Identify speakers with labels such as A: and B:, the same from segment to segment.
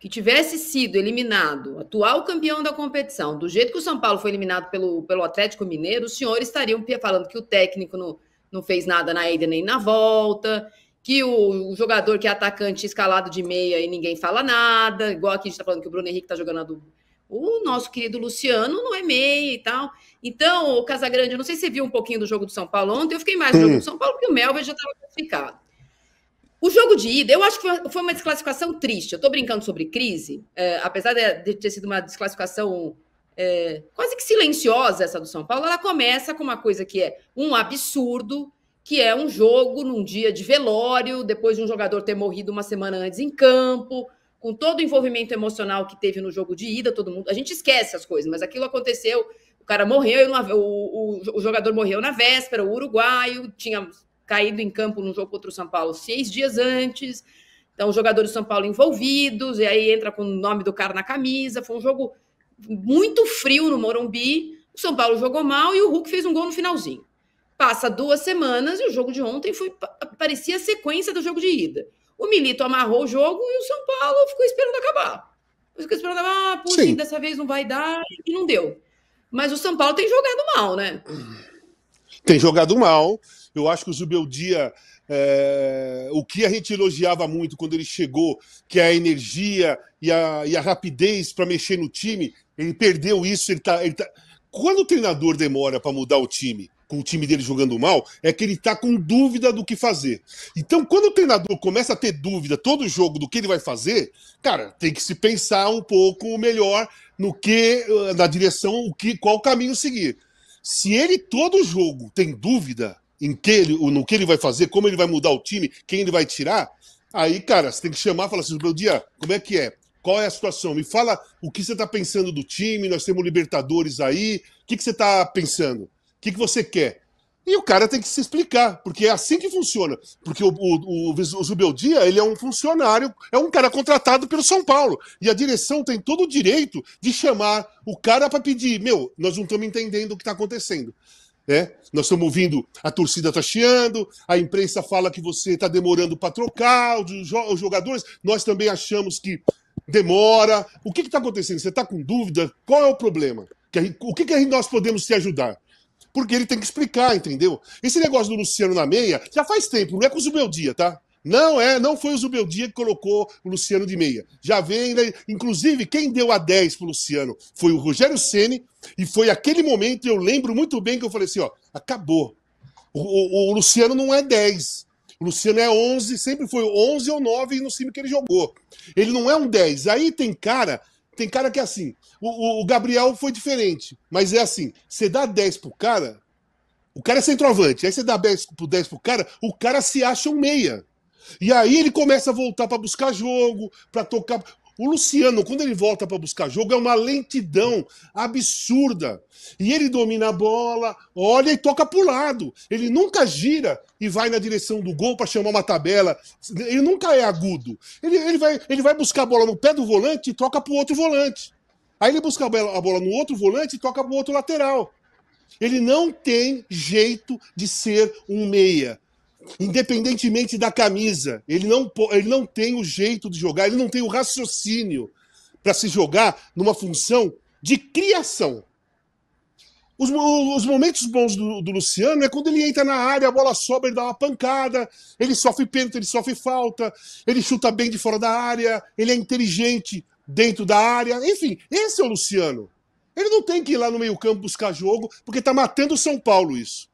A: que tivesse sido eliminado, atual campeão da competição, do jeito que o São Paulo foi eliminado pelo, pelo Atlético Mineiro, os senhores estariam falando que o técnico não, não fez nada na ida nem na volta, que o, o jogador que é atacante escalado de meia e ninguém fala nada, igual aqui a gente está falando que o Bruno Henrique está jogando a O nosso querido Luciano não é meia e tal. Então, o Casagrande, eu não sei se você viu um pouquinho do jogo do São Paulo ontem, eu fiquei mais no jogo do São Paulo, porque o Melvin já estava classificado. O jogo de ida, eu acho que foi uma desclassificação triste. Eu estou brincando sobre crise, é, apesar de ter sido uma desclassificação é, quase que silenciosa essa do São Paulo. Ela começa com uma coisa que é um absurdo, que é um jogo num dia de velório, depois de um jogador ter morrido uma semana antes em campo, com todo o envolvimento emocional que teve no jogo de ida, todo mundo. A gente esquece as coisas, mas aquilo aconteceu. O cara morreu, o, o, o jogador morreu na véspera, o uruguaio, tinha caído em campo no jogo contra o São Paulo seis dias antes. Então, os jogadores do São Paulo envolvidos, e aí entra com o nome do cara na camisa. Foi um jogo muito frio no Morumbi. O São Paulo jogou mal e o Hulk fez um gol no finalzinho. Passa duas semanas e o jogo de ontem foi parecia a sequência do jogo de ida. O Milito amarrou o jogo e o São Paulo ficou esperando acabar. Ficou esperando, ah, puxa, Sim. dessa vez não vai dar e não deu. Mas o São Paulo tem jogado mal, né?
B: Tem jogado mal. Eu acho que o Zubeldia, é, o que a gente elogiava muito quando ele chegou, que é a energia e a, e a rapidez para mexer no time, ele perdeu isso. Ele tá, ele tá... Quando o treinador demora para mudar o time, com o time dele jogando mal, é que ele está com dúvida do que fazer. Então, quando o treinador começa a ter dúvida todo jogo do que ele vai fazer, cara, tem que se pensar um pouco melhor no que, na direção, o que, qual caminho seguir. Se ele todo jogo tem dúvida, em que ele, no que ele vai fazer, como ele vai mudar o time, quem ele vai tirar, aí, cara, você tem que chamar e falar assim, meu dia, como é que é? Qual é a situação? Me fala o que você está pensando do time, nós temos Libertadores aí, o que, que você está pensando? O que, que você quer? E o cara tem que se explicar, porque é assim que funciona. Porque o, o, o, o Zubeldia, ele é um funcionário, é um cara contratado pelo São Paulo. E a direção tem todo o direito de chamar o cara para pedir: meu, nós não estamos entendendo o que está acontecendo. Né? Nós estamos ouvindo a torcida está chiando, a imprensa fala que você está demorando para trocar os jogadores, nós também achamos que demora. O que está acontecendo? Você está com dúvida? Qual é o problema? O que, que nós podemos te ajudar? Porque ele tem que explicar, entendeu? Esse negócio do Luciano na meia já faz tempo, não é com o meu dia, tá? Não é, não foi o Zubeldia que colocou o Luciano de meia. Já vem, né? inclusive, quem deu a 10 pro Luciano foi o Rogério Ceni e foi aquele momento, eu lembro muito bem que eu falei assim, ó, acabou. O, o, o Luciano não é 10. O Luciano é 11, sempre foi 11 ou 9 no time que ele jogou. Ele não é um 10. Aí tem cara, tem cara que é assim. O, o Gabriel foi diferente, mas é assim, você dá 10 pro cara, o cara é centroavante. Aí você dá 10 pro 10 pro cara, o cara se acha um meia. E aí ele começa a voltar para buscar jogo, para tocar. O Luciano, quando ele volta para buscar jogo, é uma lentidão absurda. E ele domina a bola, olha e toca para o lado. Ele nunca gira e vai na direção do gol para chamar uma tabela. Ele nunca é agudo. Ele, ele, vai, ele vai buscar a bola no pé do volante e toca para o outro volante. Aí ele busca a bola no outro volante e toca para o outro lateral. Ele não tem jeito de ser um meia independentemente da camisa. Ele não, ele não tem o jeito de jogar, ele não tem o raciocínio para se jogar numa função de criação. Os, os momentos bons do, do, Luciano é quando ele entra na área, a bola sobra, ele dá uma pancada, ele sofre pênalti, ele sofre falta, ele chuta bem de fora da área, ele é inteligente dentro da área. Enfim, esse é o Luciano. Ele não tem que ir lá no meio-campo buscar jogo, porque está matando o São Paulo isso.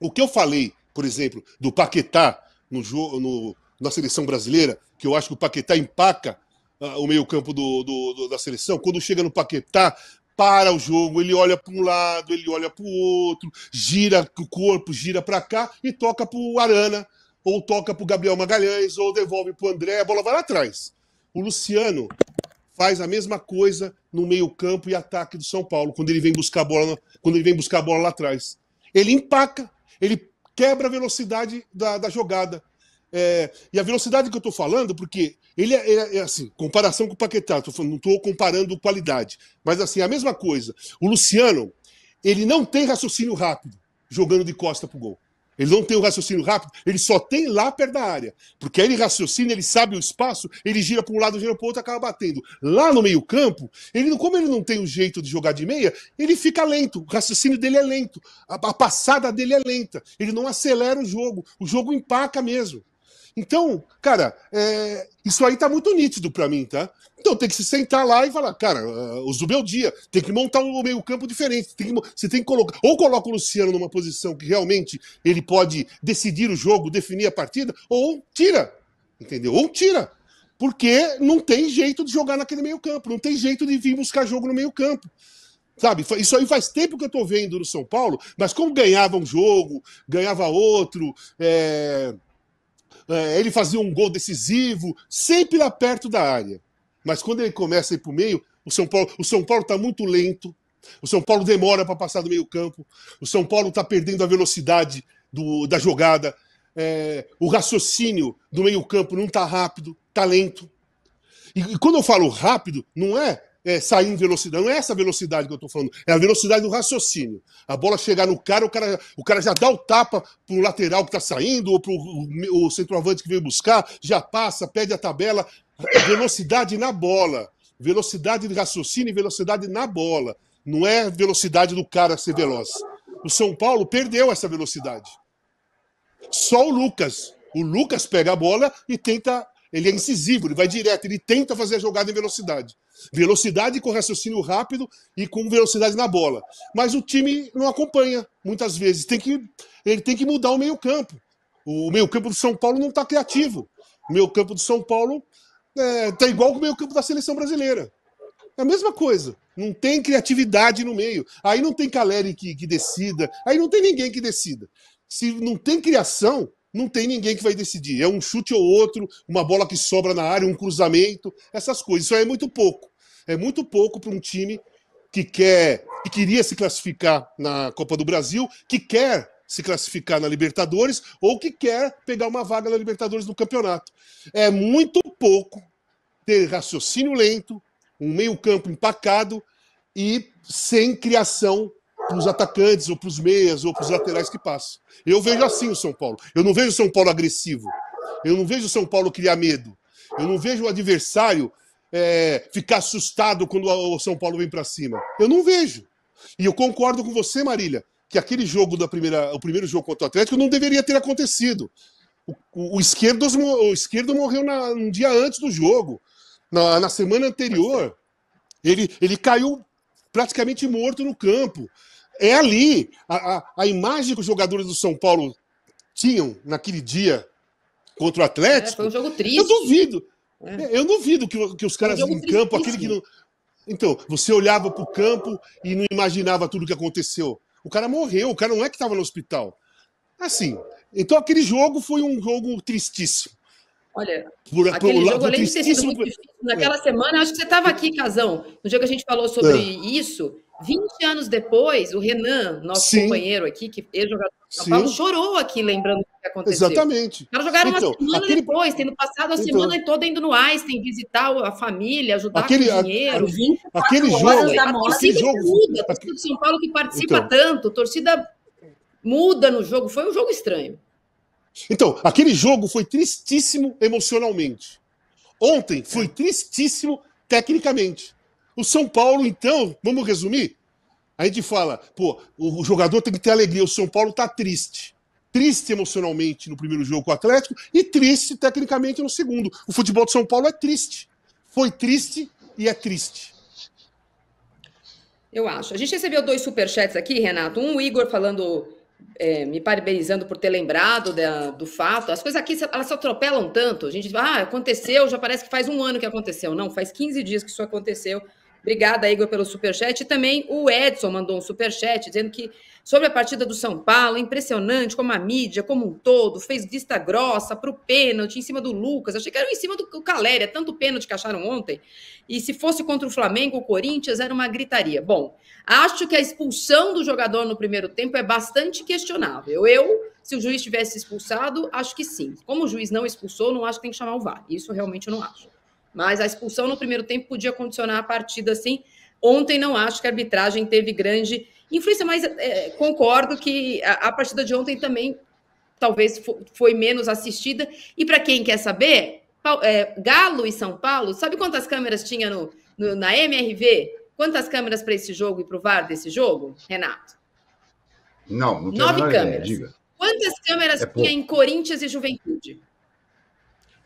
B: O que eu falei por exemplo, do Paquetá no, no, na seleção brasileira, que eu acho que o Paquetá empaca uh, o meio-campo do, do, do, da seleção. Quando chega no Paquetá, para o jogo, ele olha para um lado, ele olha para o outro, gira o corpo, gira para cá e toca para o Arana, ou toca para o Gabriel Magalhães, ou devolve para o André, a bola vai lá atrás. O Luciano faz a mesma coisa no meio-campo e ataque do São Paulo, quando ele vem buscar a bola, quando ele vem buscar bola lá atrás. Ele empaca, ele quebra a velocidade da, da jogada. É, e a velocidade que eu estou falando, porque ele é, é, é, assim, comparação com o Paquetá, tô falando, não estou comparando qualidade, mas assim, a mesma coisa. O Luciano, ele não tem raciocínio rápido jogando de costa para o gol. Ele não tem um raciocínio rápido, ele só tem lá perto da área. Porque aí ele raciocina, ele sabe o espaço, ele gira para um lado, gira para o outro, acaba batendo. Lá no meio-campo, ele como ele não tem o um jeito de jogar de meia, ele fica lento. O raciocínio dele é lento. A, a passada dele é lenta. Ele não acelera o jogo. O jogo empaca mesmo. Então, cara, é, isso aí tá muito nítido para mim, tá? Então tem que se sentar lá e falar, cara, uh, ah, usa o meu dia, tem que montar um meio-campo diferente, tem que, você tem que colocar. Ou coloca o Luciano numa posição que realmente ele pode decidir o jogo, definir a partida, ou tira. Entendeu? Ou tira porque não tem jeito de jogar naquele meio campo, não tem jeito de vir buscar jogo no meio campo. Sabe, isso aí faz tempo que eu tô vendo no São Paulo, mas como ganhava um jogo, ganhava outro, é... É, ele fazia um gol decisivo, sempre lá perto da área. Mas quando ele começa a ir para o meio, o São Paulo o São Paulo está muito lento. O São Paulo demora para passar do meio campo. O São Paulo está perdendo a velocidade do, da jogada. É, o raciocínio do meio campo não está rápido, está lento. E, e, quando eu falo rápido, não é é, sair em velocidade. Não é essa velocidade que eu estou falando, é a velocidade do raciocínio. A bola chegar no cara, o cara, o cara já dá o tapa para o lateral que está saindo, ou para o centroavante que veio buscar, já passa, pede a tabela. Velocidade na bola. Velocidade de raciocínio e velocidade na bola. Não é velocidade do cara ser veloz. O São Paulo perdeu essa velocidade. Só o Lucas. O Lucas pega a bola e tenta ele é incisivo, ele vai direto, ele tenta fazer a jogada em velocidade. Velocidade com raciocínio rápido e com velocidade na bola. Mas o time não acompanha, muitas vezes. Tem que, ele tem que mudar o meio-campo. O meio-campo do São Paulo não está criativo. O meio-campo do São Paulo está é, tá igual o meio-campo da seleção brasileira. É a mesma coisa. Não tem criatividade no meio. Aí não tem Caleri que, que decida. Aí não tem ninguém que decida. Se não tem criação, não tem ninguém que vai decidir. É um chute ou outro, uma bola que sobra na área, um cruzamento, essas coisas. Isso aí é muito pouco. É muito pouco para um time que quer que queria se classificar na Copa do Brasil, que quer se classificar na Libertadores ou que quer pegar uma vaga na Libertadores no campeonato. É muito pouco ter raciocínio lento, um meio-campo empacado e sem criação para os atacantes, ou para os meias, ou para os laterais que passam. Eu vejo assim o São Paulo. Eu não vejo o São Paulo agressivo. Eu não vejo o São Paulo criar medo. Eu não vejo o adversário é, ficar assustado quando o São Paulo vem para cima. Eu não vejo. E eu concordo com você, Marília, que aquele jogo da primeira, o primeiro jogo contra o Atlético não deveria ter acontecido. O, o, o esquerdo, o esquerdo morreu na, um dia antes do jogo, na, na semana anterior. Ele, ele caiu praticamente morto no campo. É ali. A, a, a imagem que os jogadores do São Paulo tinham naquele dia contra o Atlético. É, foi um jogo triste. Eu duvido. É. Eu duvido que, que os caras um em campo, aquele que não. Então, você olhava para o campo e não imaginava tudo o que aconteceu. O cara morreu, o cara não é que estava no hospital. Assim, então aquele jogo foi um jogo tristíssimo. Olha, por, aquele por, jogo, por, além de ter sido muito
A: difícil, naquela é. semana, acho que você estava aqui, Casão, no dia que a gente falou sobre é. isso, 20 anos depois, o Renan, nosso Sim. companheiro aqui, que ele é jogador de São Paulo, chorou aqui lembrando o que aconteceu. Exatamente.
B: Elas jogaram então, uma semana
A: aquele... depois, tendo passado a então, semana toda indo no Einstein visitar a família, ajudar aquele, com dinheiro. A, aquele jogo, da morte. Aquele jogo, muda, a torcida de São Paulo que participa então, tanto, torcida muda no jogo, foi um jogo estranho.
B: Então, aquele jogo foi tristíssimo emocionalmente. Ontem foi tristíssimo tecnicamente. O São Paulo, então, vamos resumir? A gente fala, pô, o jogador tem que ter alegria. O São Paulo tá triste. Triste emocionalmente no primeiro jogo com o Atlético e triste tecnicamente no segundo. O futebol de São Paulo é triste. Foi triste e é triste.
A: Eu acho. A gente recebeu dois superchats aqui, Renato. Um, o Igor falando é, me parabenizando por ter lembrado da, do fato. As coisas aqui, elas se atropelam tanto. A gente ah, aconteceu, já parece que faz um ano que aconteceu. Não, faz 15 dias que isso aconteceu. Obrigada, Igor, pelo superchat. E também o Edson mandou um superchat dizendo que sobre a partida do São Paulo. Impressionante como a mídia, como um todo, fez vista grossa para o pênalti em cima do Lucas. Achei que era em cima do Caléria, é tanto pênalti que acharam ontem. E se fosse contra o Flamengo, o Corinthians, era uma gritaria. Bom, acho que a expulsão do jogador no primeiro tempo é bastante questionável. Eu, se o juiz tivesse expulsado, acho que sim. Como o juiz não expulsou, não acho que tem que chamar o VAR. Isso realmente eu não acho. Mas a expulsão no primeiro tempo podia condicionar a partida, assim Ontem não acho que a arbitragem teve grande influência, mas é, concordo que a, a, partida de ontem também talvez foi menos assistida. E para quem quer saber, é, Galo e São Paulo, sabe quantas câmeras tinha no, no na MRV? Quantas câmeras para esse jogo e para o VAR desse jogo, Renato?
C: Não, não tenho Nove câmeras. Ideia,
A: Quantas câmeras é tinha em Corinthians e Juventude?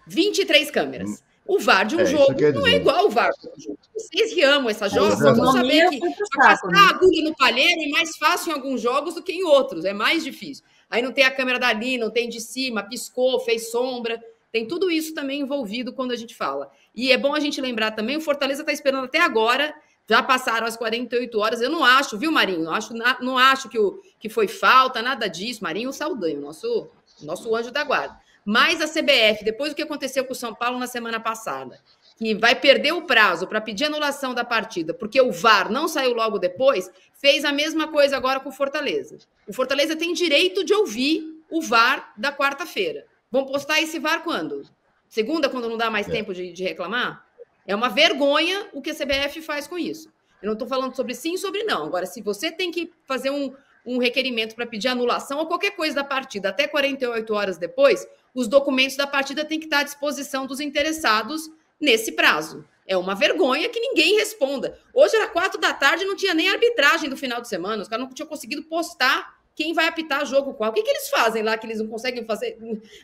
A: 23 câmeras. O VAR de um é, jogo não é igual o VAR de um jogo. Vocês que amam essa jogos é, vão saber que passar né? a agulha no palheiro é mais fácil em alguns jogos do que em outros, é mais difícil. Aí não tem a câmera dali, não tem de cima, piscou, fez sombra. Tem tudo isso também envolvido quando a gente fala. E é bom a gente lembrar também, o Fortaleza está esperando até agora, já passaram as 48 horas. Eu não acho, viu, Marinho? Não acho, não acho que, o, que foi falta, nada disso. Marinho Saldanha, nosso, nosso anjo da guarda mais a CBF, depois do que aconteceu com o São Paulo na semana passada, que vai perder o prazo para pedir anulação da partida, porque o VAR não saiu logo depois, fez a mesma coisa agora com o Fortaleza. O Fortaleza tem direito de ouvir o VAR da quarta-feira. Vão postar esse VAR quando? Segunda, quando não dá mais é. tempo de, de reclamar? É uma vergonha o que a CBF faz com isso. Eu não estou falando sobre sim e sobre não. Agora, se você tem que fazer um, um requerimento para pedir anulação ou qualquer coisa da partida até 48 horas depois, os documentos da partida têm que estar à disposição dos interessados nesse prazo. É uma vergonha que ninguém responda. Hoje era quatro da tarde e não tinha nem arbitragem do final de semana. Os caras não tinham conseguido postar quem vai apitar jogo qual. O que, que eles fazem lá que eles não conseguem fazer?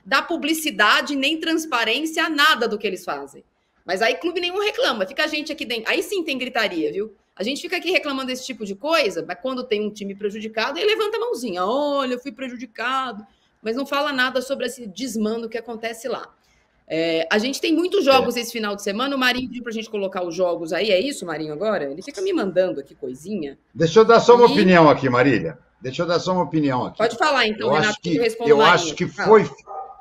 A: Dar publicidade, nem transparência, nada do que eles fazem. Mas aí clube nenhum reclama. Fica a gente aqui dentro. Aí sim tem gritaria, viu? A gente fica aqui reclamando desse tipo de coisa, mas quando tem um time prejudicado, ele levanta a mãozinha. Olha, eu fui prejudicado mas não fala nada sobre esse desmando que acontece lá. É, a gente tem muitos jogos é. esse final de semana. O Marinho pediu pra gente colocar os jogos aí. É isso, Marinho, agora? Ele fica me mandando aqui coisinha.
C: Deixa eu dar só uma e... opinião aqui, Marília. Deixa eu dar só uma opinião aqui.
A: Pode falar, então, eu Renato, acho que, que Eu acho que foi.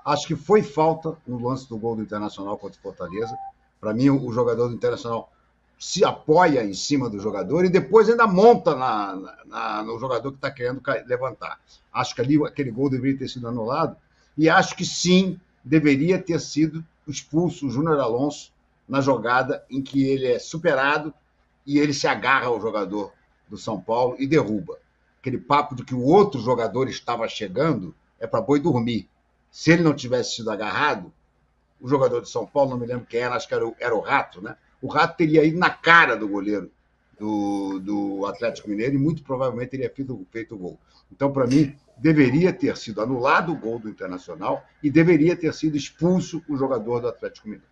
C: Acho que foi falta no lance do gol do Internacional contra o Fortaleza. Para mim, o jogador do Internacional se apoia em cima do jogador e depois ainda monta na, na, no jogador que está querendo levantar. Acho que ali aquele gol deveria ter sido anulado. E acho que sim, deveria ter sido expulso o Júnior Alonso na jogada em que ele é superado e ele se agarra ao jogador do São Paulo e derruba. Aquele papo de que o outro jogador estava chegando é para boi dormir. Se ele não tivesse sido agarrado, o jogador de São Paulo, não me lembro quem era, acho que era o, era o Rato, né? O Rato teria ido na cara do goleiro do, do Atlético Mineiro e muito provavelmente teria feito, feito o gol. Então, para mim, deveria ter sido anulado o gol do Internacional e deveria ter sido expulso o jogador do Atlético Mineiro.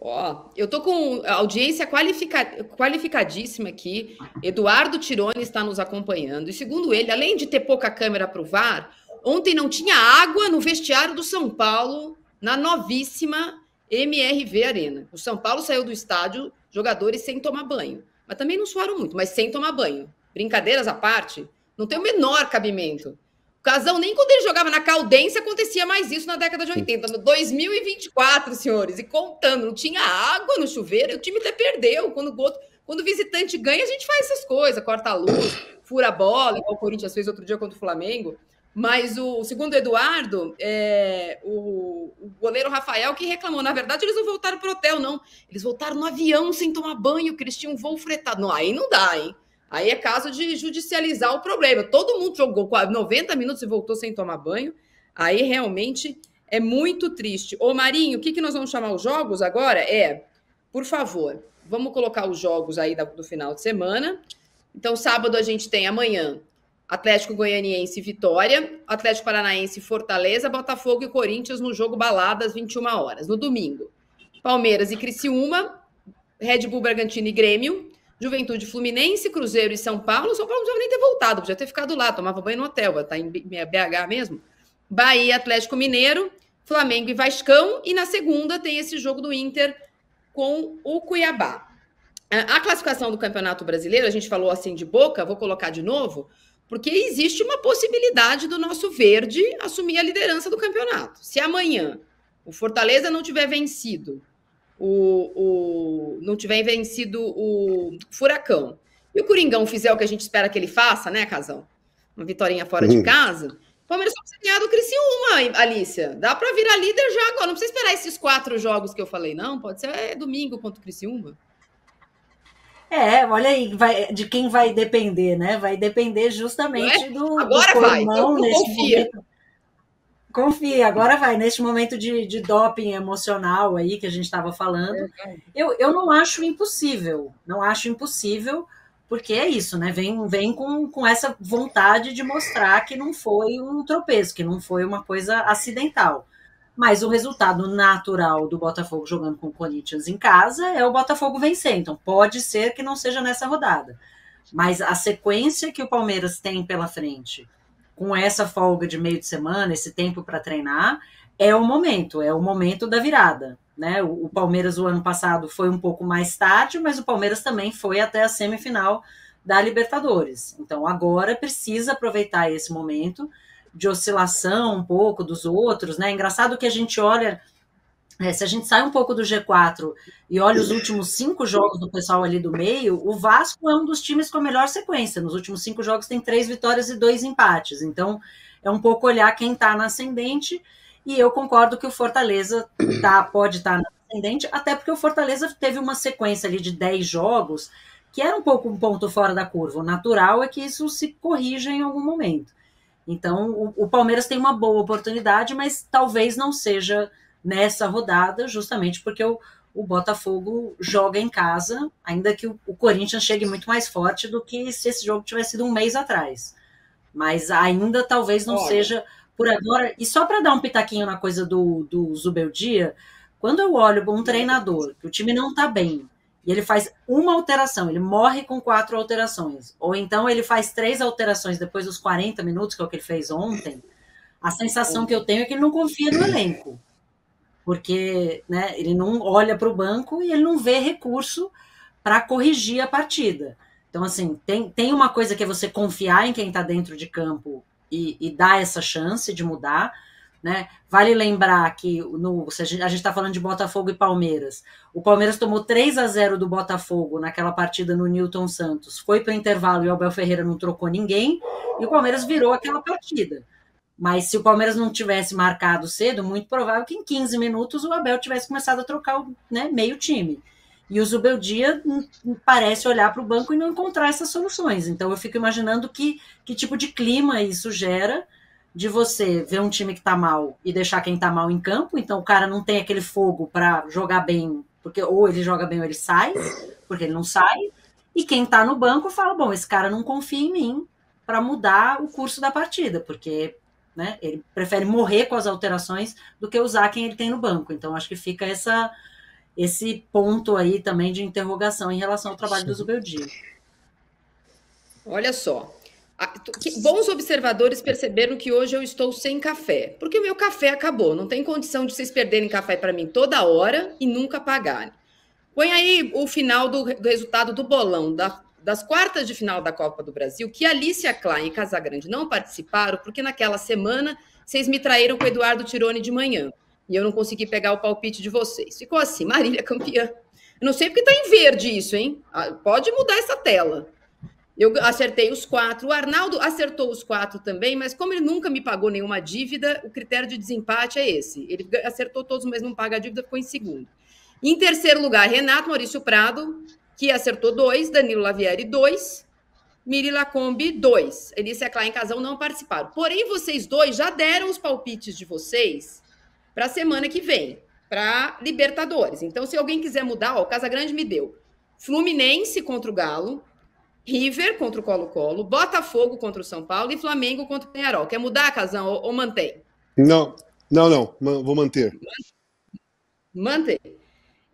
A: Ó, oh, eu tô com audiência qualifica, qualificadíssima aqui. Eduardo Tironi está nos acompanhando. E segundo ele, além de ter pouca câmera para o VAR, ontem não tinha água no vestiário do São Paulo, na novíssima MRV Arena. O São Paulo saiu do estádio jogadores sem tomar banho. Mas também não suaram muito, mas sem tomar banho. Brincadeiras à parte, não tem o menor cabimento. O Casão, nem quando ele jogava na Caldense, acontecia mais isso na década de 80. No 2024, senhores, e contando, não tinha água no chuveiro, o time até perdeu. Quando o, outro, quando o visitante ganha, a gente faz essas coisas, corta a luz, fura a bola, igual o Corinthians fez outro dia contra o Flamengo. Mas o segundo o Eduardo, é, o, o, goleiro Rafael que reclamou. Na verdade, eles não voltaram pro hotel, não. Eles voltaram no avião sem tomar banho, que eles tinham um voo fretado. Não, aí não dá, hein? Aí é caso de judicializar o problema. Todo mundo jogou 90 minutos e voltou sem tomar banho. Aí realmente é muito triste. Ô Marinho, o que, que nós vamos chamar os jogos agora? É, por favor, vamos colocar os jogos aí do final de semana. Então, sábado a gente tem amanhã Atlético Goianiense Vitória, Atlético Paranaense Fortaleza, Botafogo e Corinthians no jogo balada às 21 horas. No domingo, Palmeiras e Criciúma, Red Bull Bragantino e Grêmio, Juventude Fluminense, Cruzeiro e São Paulo. São Paulo não precisava nem ter voltado, podia ter ficado lá, tomava banho no hotel, tá em BH é, mesmo. Bahia, Atlético Mineiro, Flamengo e Vascão. E na segunda tem esse jogo do Inter com o Cuiabá. Ah, a classificação do Campeonato Brasileiro, a gente falou assim de boca, vou colocar de novo. Porque existe uma possibilidade do nosso verde assumir a liderança do campeonato. Se amanhã o Fortaleza não tiver vencido, o, o não tiver vencido o Furacão, e o Coringão fizer o que a gente espera que ele faça, né, Casão? Uma vitória fora uhum. de casa. O Palmeiras só precisa ganhar do Criciúma, Alícia. Dá para virar líder já agora. Não precisa esperar esses quatro jogos que eu falei, não. Pode ser é domingo contra o Criciúma.
D: É, olha aí, vai, de quem vai depender, né? Vai depender justamente é? do, agora do vai. nesse confia. momento. Confia, agora vai, neste momento de, de doping emocional aí que a gente estava falando. É, eu, eu não acho impossível, não acho impossível, porque é isso, né? Vem, vem com, com essa vontade de mostrar que não foi um tropeço, que não foi uma coisa acidental. Mas o resultado natural do Botafogo jogando com o Corinthians em casa é o Botafogo vencer. Então pode ser que não seja nessa rodada. Mas a sequência que o Palmeiras tem pela frente, com essa folga de meio de semana, esse tempo para treinar, é o momento, é o momento da virada. Né? O, Palmeiras, o ano passado, foi um pouco mais tarde, mas o Palmeiras também foi até a semifinal da Libertadores. Então, agora precisa aproveitar esse momento de oscilação um pouco dos outros, né? Engraçado que a gente olha. É, se a gente sai um pouco do G4 e olha os últimos cinco jogos do pessoal ali do meio, o Vasco é um dos times com a melhor sequência. Nos últimos cinco jogos tem três vitórias e dois empates. Então, é um pouco olhar quem está na ascendente. E eu concordo que o Fortaleza tá, pode estar tá na ascendente, até porque o Fortaleza teve uma sequência ali de dez jogos que era um pouco um ponto fora da curva. O natural é que isso se corrija em algum momento. Então, o, o Palmeiras tem uma boa oportunidade, mas talvez não seja nessa rodada, justamente porque o, o Botafogo joga em casa, ainda que o, o, Corinthians chegue muito mais forte do que se esse jogo tivesse sido um mês atrás. Mas ainda talvez não Olha. seja por agora. E só para dar um pitaquinho na coisa do, do Zubeldia, quando eu olho um treinador que o time não está bem, e ele faz uma alteração, ele morre com quatro alterações. Ou então ele faz três alterações depois dos 40 minutos, que é o que ele fez ontem. A sensação que eu tenho é que ele não confia no elenco. Porque né, ele não olha para o banco e ele não vê recurso para corrigir a partida. Então, assim, tem, tem uma coisa que é você confiar em quem está dentro de campo e, e dar essa chance de mudar né? Vale lembrar que no, a gente está falando de Botafogo e Palmeiras. O Palmeiras tomou 3 a 0 do Botafogo naquela partida no Newton Santos. Foi para o intervalo e o Abel Ferreira não trocou ninguém e o Palmeiras virou aquela partida. Mas se o Palmeiras não tivesse marcado cedo, muito provável que em 15 minutos o Abel tivesse começado a trocar o, né, meio time. E o Zubeldia hum, hum, parece olhar para o banco e não encontrar essas soluções. Então eu fico imaginando que, que tipo de clima isso gera de você ver um time que tá mal e deixar quem tá mal em campo, então o cara não tem aquele fogo para jogar bem, porque ou ele joga bem ou ele sai, porque ele não sai. E quem tá no banco fala: "Bom, esse cara não confia em mim para mudar o curso da partida, porque né, ele prefere morrer com as alterações do que usar quem ele tem no banco. Então acho que fica essa esse ponto aí também de interrogação em relação ao trabalho Sim. do Zubeldia.
A: Olha só, Bons observadores perceberam que hoje eu estou sem café, porque o meu café acabou. Não tem condição de vocês perderem café para mim toda hora e nunca pagarem. Põe aí o final do, do resultado do bolão da, das quartas de final da Copa do Brasil, que Alicia Klein e Casagrande não participaram, porque naquela semana vocês me traíram com o Eduardo Tirone de manhã e eu não consegui pegar o palpite de vocês. Ficou assim, Marília campeã. Eu não sei porque está em verde isso, hein? Ah, pode mudar essa tela. Eu acertei os quatro. O Arnaldo acertou os quatro também, mas como ele nunca me pagou nenhuma dívida, o critério de desempate é esse. Ele acertou todos, mas não paga a dívida, ficou em segundo. Em terceiro lugar, Renato Maurício Prado, que acertou dois, Danilo Lavieri, dois, Miri Lacombe, dois. Elícia Klein e Casão não participaram. Porém, vocês dois já deram os palpites de vocês para a semana que vem, para Libertadores. Então, se alguém quiser mudar, ó, o Grande me deu. Fluminense contra o Galo, River contra o Colo-Colo, Botafogo contra o São Paulo e Flamengo contra o Penharol. Quer mudar a casão ou, ou mantém?
B: Não, não, não. Vou manter.
A: Mantém.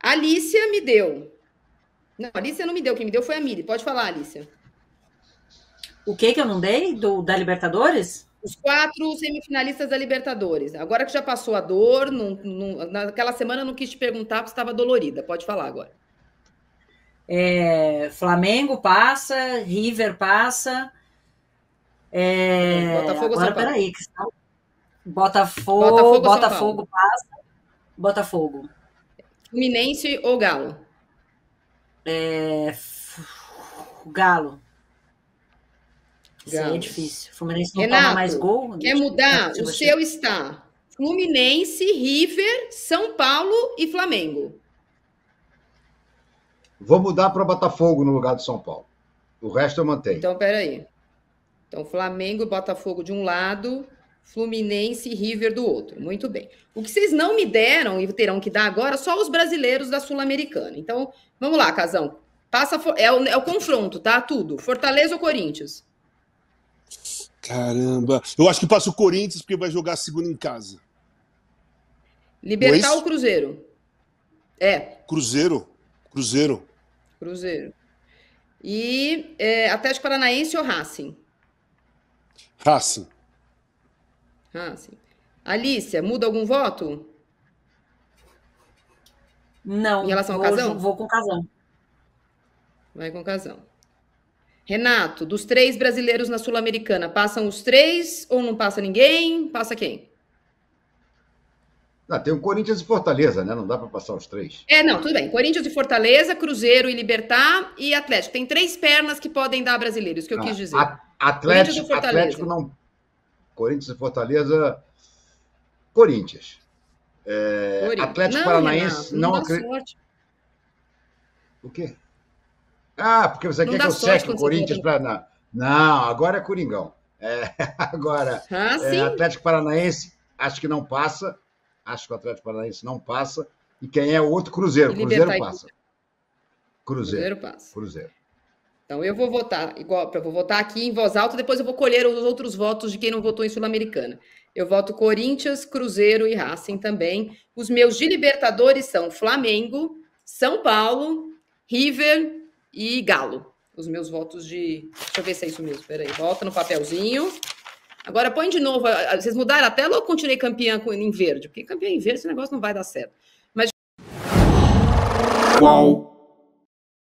A: Alícia me deu. Não, Alícia não me deu. Quem me deu foi a Miri. Pode falar, Alícia. O que que eu não dei? Do, da Libertadores? Os quatro semifinalistas da Libertadores. Agora que já passou a dor, não, não, naquela semana eu não quis te perguntar porque estava dolorida. Pode falar agora.
D: É, Flamengo passa, River passa. É, Botafogo, agora, peraí, que está... Botafogo, Botafogo, Botafogo passa. Botafogo. Fluminense ou
A: Galo? É, Galo. É Galo. é difícil.
D: Fluminense não Renato, toma mais gol.
A: É quer mudar? O seu está Fluminense, River, São Paulo e Flamengo.
C: Vou mudar para Botafogo no lugar do São Paulo. O resto eu mantenho.
A: Então, peraí. Então, Flamengo e Botafogo de um lado, Fluminense e River do outro. Muito bem. O que vocês não me deram e terão que dar agora, só os brasileiros da Sul-Americana. Então, vamos lá, Casão. Passa é o, é o confronto, tá? Tudo. Fortaleza ou Corinthians?
B: Caramba. Eu acho que passa o Corinthians porque vai jogar segunda em casa.
A: Libertar pois? É ou Cruzeiro? É.
B: Cruzeiro. Cruzeiro.
A: Cruzeiro. E é, Atlético Paranaense ou Racing? Racing. Racing. Alícia, muda algum voto? Não. Em relação ao vou, casão? Vou com casão. Vai com casão. Renato, dos três brasileiros na Sul-Americana, passam os três ou não passa ninguém? Passa quem?
C: Ah, tem o Corinthians e Fortaleza, né? Não dá para passar os três.
A: É, não, tudo bem. Corinthians e Fortaleza, Cruzeiro e Libertar e Atlético. Tem três pernas que podem dar brasileiros, que eu quis dizer.
C: Atlético, Corinthians Atlético não. Corinthians e Fortaleza. Corinthians. É, Corinthians. Atlético não, Paranaense não, não acredito. O quê? Ah, porque você quer que eu seque o Corinthians para. Não. não, agora é Coringão. É, agora, ah, é, Atlético Paranaense, acho que não passa. Acho que o Atlético Paranaense não passa. E quem é o outro? Cruzeiro. Cruzeiro passa. Cruzeiro. Cruzeiro passa. Cruzeiro.
A: Então eu vou votar igual, eu vou votar aqui em voz alta, depois eu vou colher os outros votos de quem não votou em Sul-Americana. Eu voto Corinthians, Cruzeiro e Racing também. Os meus de Libertadores são Flamengo, São Paulo, River e Galo. Os meus votos de. Deixa eu ver se é isso mesmo. Peraí, volta no papelzinho. Agora põe de novo, vocês mudaram a tela ou continuei campeã em verde? Porque campeã em verde esse negócio não vai dar certo. Mas.
B: Qual?